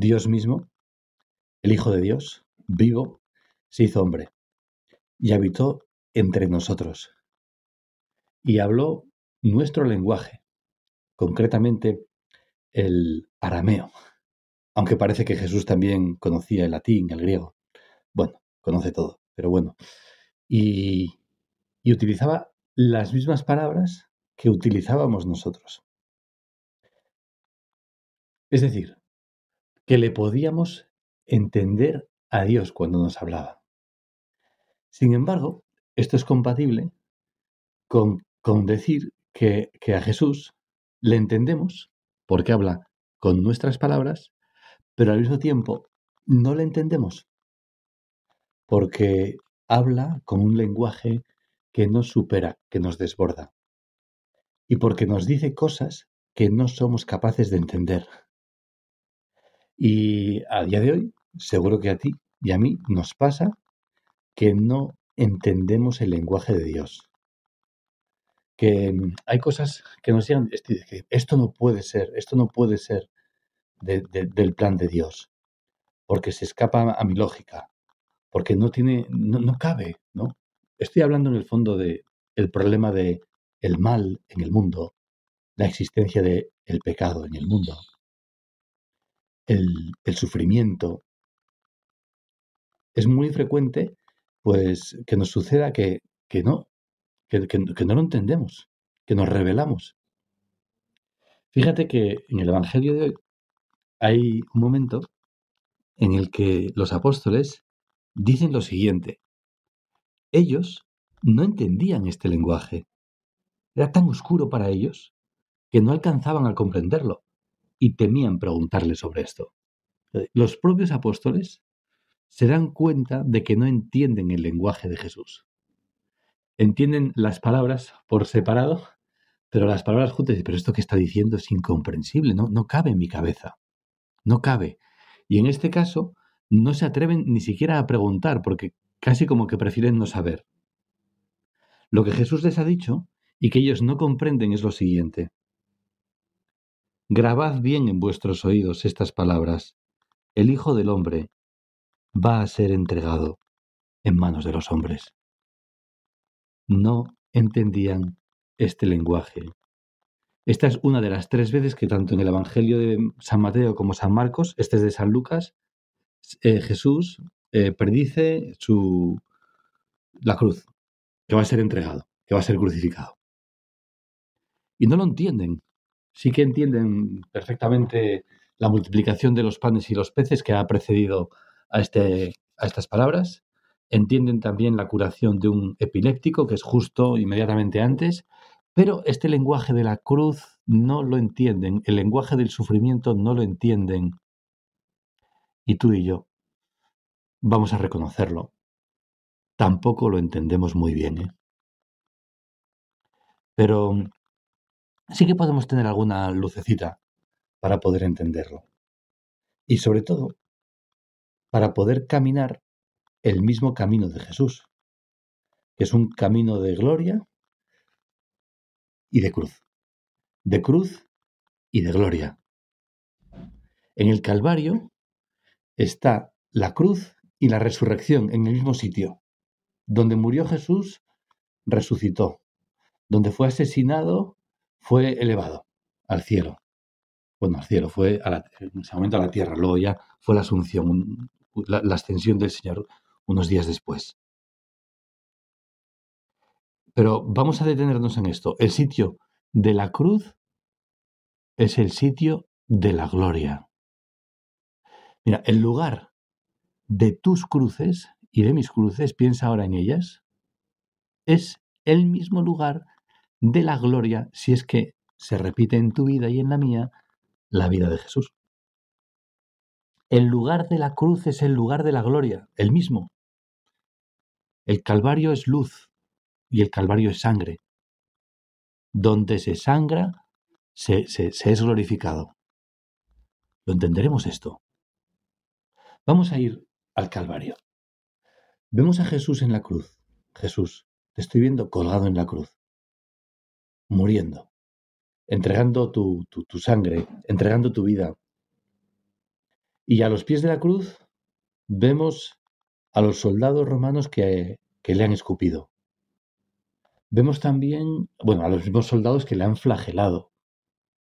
Dios mismo, el Hijo de Dios, vivo, se hizo hombre y habitó entre nosotros y habló nuestro lenguaje, concretamente el arameo, aunque parece que Jesús también conocía el latín, el griego, bueno, conoce todo, pero bueno, y, y utilizaba las mismas palabras que utilizábamos nosotros. Es decir, que le podíamos entender a Dios cuando nos hablaba. Sin embargo, esto es compatible con, con decir que, que a Jesús le entendemos porque habla con nuestras palabras, pero al mismo tiempo no le entendemos porque habla con un lenguaje que nos supera, que nos desborda, y porque nos dice cosas que no somos capaces de entender. Y a día de hoy, seguro que a ti y a mí nos pasa que no entendemos el lenguaje de Dios. Que mm, hay cosas que nos llegan, esto no puede ser, esto no puede ser del plan de Dios, porque se escapa a mi lógica, porque no tiene, no, no cabe, ¿no? Estoy hablando en el fondo de el problema de el mal en el mundo, la existencia de pecado en el mundo, el, sufrimiento. Es muy frecuente pues que nos suceda que, que no, que, que no lo entendemos, que nos revelamos. Fíjate que en el Evangelio de hoy hay un momento en el que los apóstoles dicen lo siguiente. Ellos no entendían este lenguaje. Era tan oscuro para ellos que no alcanzaban a comprenderlo y temían preguntarle sobre esto. Eh, los propios apóstoles se dan cuenta de que no entienden el lenguaje de Jesús. Entienden las palabras por separado, pero las palabras juntas, pero esto que está diciendo es incomprensible, no, no cabe en mi cabeza, no cabe. Y en este caso, no se atreven ni siquiera a preguntar, porque casi como que prefieren no saber. Lo que Jesús les ha dicho y que ellos no comprenden es lo siguiente. Grabad bien en vuestros oídos estas palabras. El Hijo del Hombre va a ser entregado en manos de los hombres. No entendían este lenguaje. Esta es una de las tres veces que tanto en el Evangelio de San Mateo como San Marcos, este es de San Lucas, eh, Jesús eh, predice su, la cruz, que va a ser entregado, que va a ser crucificado. Y no lo entienden, sí que entienden perfectamente la multiplicación de los panes y los peces que ha precedido a, este, a estas palabras. Entienden también la curación de un epiléptico, que es justo inmediatamente antes, pero este lenguaje de la cruz no lo entienden, el lenguaje del sufrimiento no lo entienden. Y tú y yo vamos a reconocerlo. Tampoco lo entendemos muy bien. ¿eh? Pero sí que podemos tener alguna lucecita para poder entenderlo. Y sobre todo, para poder caminar el mismo camino de Jesús, que es un camino de gloria y de cruz. De cruz y de gloria. En el Calvario está la cruz y la resurrección en el mismo sitio. Donde murió Jesús, resucitó. Donde fue asesinado, fue elevado al cielo. Bueno, al cielo, fue en ese momento a la tierra, luego ya fue la asunción, la, la ascensión del Señor unos días después. Pero vamos a detenernos en esto. El sitio de la cruz es el sitio de la gloria. Mira, el lugar de tus cruces y de mis cruces, piensa ahora en ellas, es el mismo lugar de la gloria si es que se repite en tu vida y en la mía la vida de Jesús. El lugar de la cruz es el lugar de la gloria, el mismo. El Calvario es luz y el Calvario es sangre. Donde se sangra, se, es glorificado. Lo entenderemos esto. Vamos a ir al Calvario. Vemos a Jesús en la cruz. Jesús, te estoy viendo colgado en la cruz muriendo, entregando tu, sangre, entregando tu vida. Y a los pies de la cruz vemos a los soldados romanos que, que le han escupido. Vemos también, bueno, a los mismos soldados que le han flagelado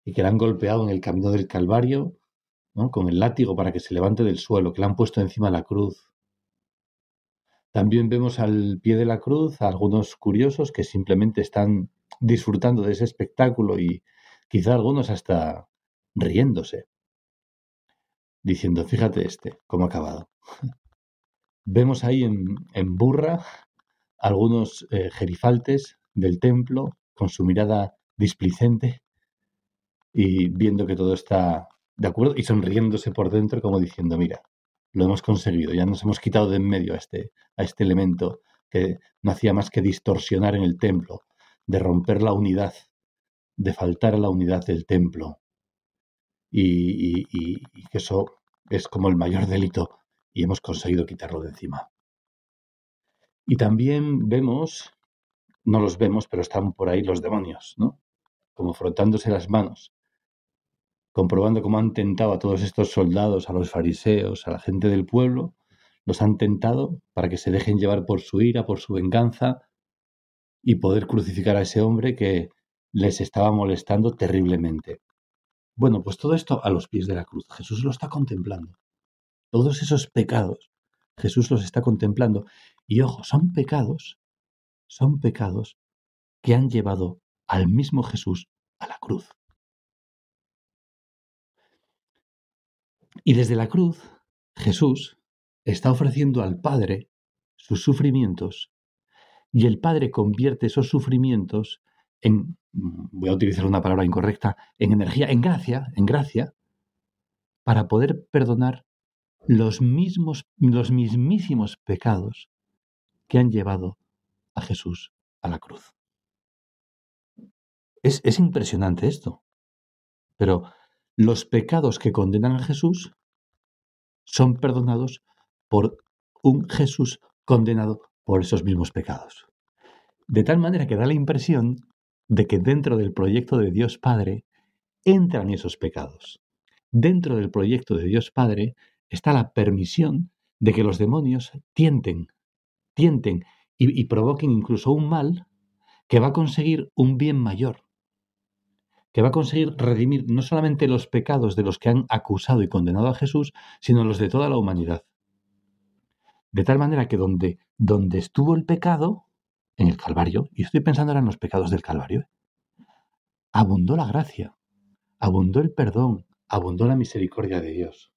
y que le han golpeado en el camino del Calvario con el látigo para que se levante del suelo, que le han puesto encima la cruz. También vemos al pie de la cruz a algunos curiosos que simplemente están disfrutando de ese espectáculo y quizá algunos hasta riéndose, diciendo, fíjate este, cómo ha acabado. Vemos ahí en, burra algunos eh, gerifaltes jerifaltes del templo con su mirada displicente y viendo que todo está de acuerdo y sonriéndose por dentro como diciendo, mira, lo hemos conseguido, ya nos hemos quitado de en medio a este, a este elemento que no hacía más que distorsionar en el templo de romper la unidad, de faltar a la unidad del templo. Y, que eso es como el mayor delito y hemos conseguido quitarlo de encima. Y también vemos, no los vemos, pero están por ahí los demonios, ¿no? Como frotándose las manos, comprobando cómo han tentado a todos estos soldados, a los fariseos, a la gente del pueblo, los han tentado para que se dejen llevar por su ira, por su venganza, y poder crucificar a ese hombre que les estaba molestando terriblemente. Bueno, pues todo esto a los pies de la cruz. Jesús lo está contemplando. Todos esos pecados, Jesús los está contemplando. Y ojo, son pecados, son pecados que han llevado al mismo Jesús a la cruz. Y desde la cruz, Jesús está ofreciendo al Padre sus sufrimientos y el padre convierte esos sufrimientos en, mm, voy a utilizar una palabra incorrecta, en energía, en gracia, en gracia, para poder perdonar los mismos, los mismísimos pecados que han llevado a Jesús a la cruz. Es, es impresionante esto. Pero los pecados que condenan a Jesús son perdonados por un Jesús condenado por esos mismos pecados. De tal manera que da la impresión de que dentro del proyecto de Dios Padre entran esos pecados. Dentro del proyecto de Dios Padre está la permisión de que los demonios tienten, tienten y, y provoquen incluso un mal que va a conseguir un bien mayor, que va a conseguir redimir no solamente los pecados de los que han acusado y condenado a Jesús, sino los de toda la humanidad. De tal manera que donde, donde estuvo el pecado, en el Calvario, y estoy pensando ahora en los pecados del Calvario, abundó la gracia, abundó el perdón, abundó la misericordia de Dios.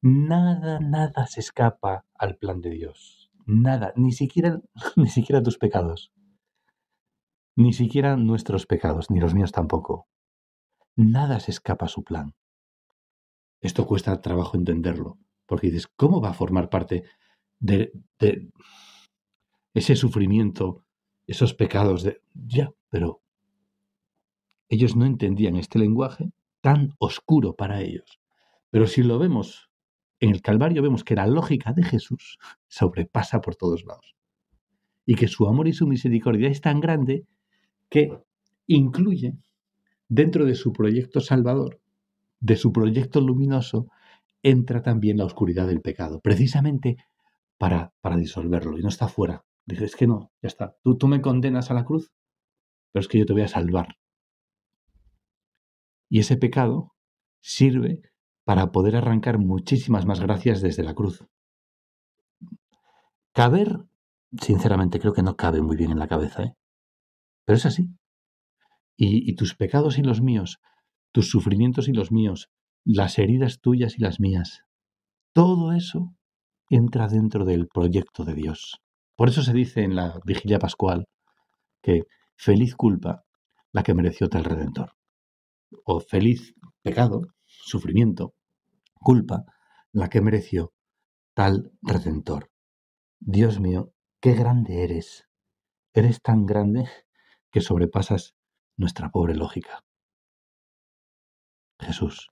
Nada, nada se escapa al plan de Dios. Nada, ni siquiera, ni siquiera tus pecados. Ni siquiera nuestros pecados, ni los míos tampoco. Nada se escapa a su plan. Esto cuesta trabajo entenderlo, porque dices, ¿cómo va a formar parte de, ese sufrimiento, esos pecados de... Ya, pero ellos no entendían este lenguaje tan oscuro para ellos. Pero si lo vemos en el Calvario, vemos que la lógica de Jesús sobrepasa por todos lados. Y que su amor y su misericordia es tan grande que incluye dentro de su proyecto salvador, de su proyecto luminoso, entra también la oscuridad del pecado, precisamente para, para disolverlo y no está fuera. Dices, es que no, ya está, tú, tú me condenas a la cruz, pero es que yo te voy a salvar. Y ese pecado sirve para poder arrancar muchísimas más gracias desde la cruz. Caber, sinceramente creo que no cabe muy bien en la cabeza, ¿eh? pero es así. y tus pecados y los míos, tus sufrimientos y los míos, las heridas tuyas y las mías. Todo eso entra dentro del proyecto de Dios. Por eso se dice en la vigilia pascual que feliz culpa la que mereció tal redentor. O feliz pecado, sufrimiento, culpa la que mereció tal redentor. Dios mío, qué grande eres. Eres tan grande que sobrepasas nuestra pobre lógica. Jesús,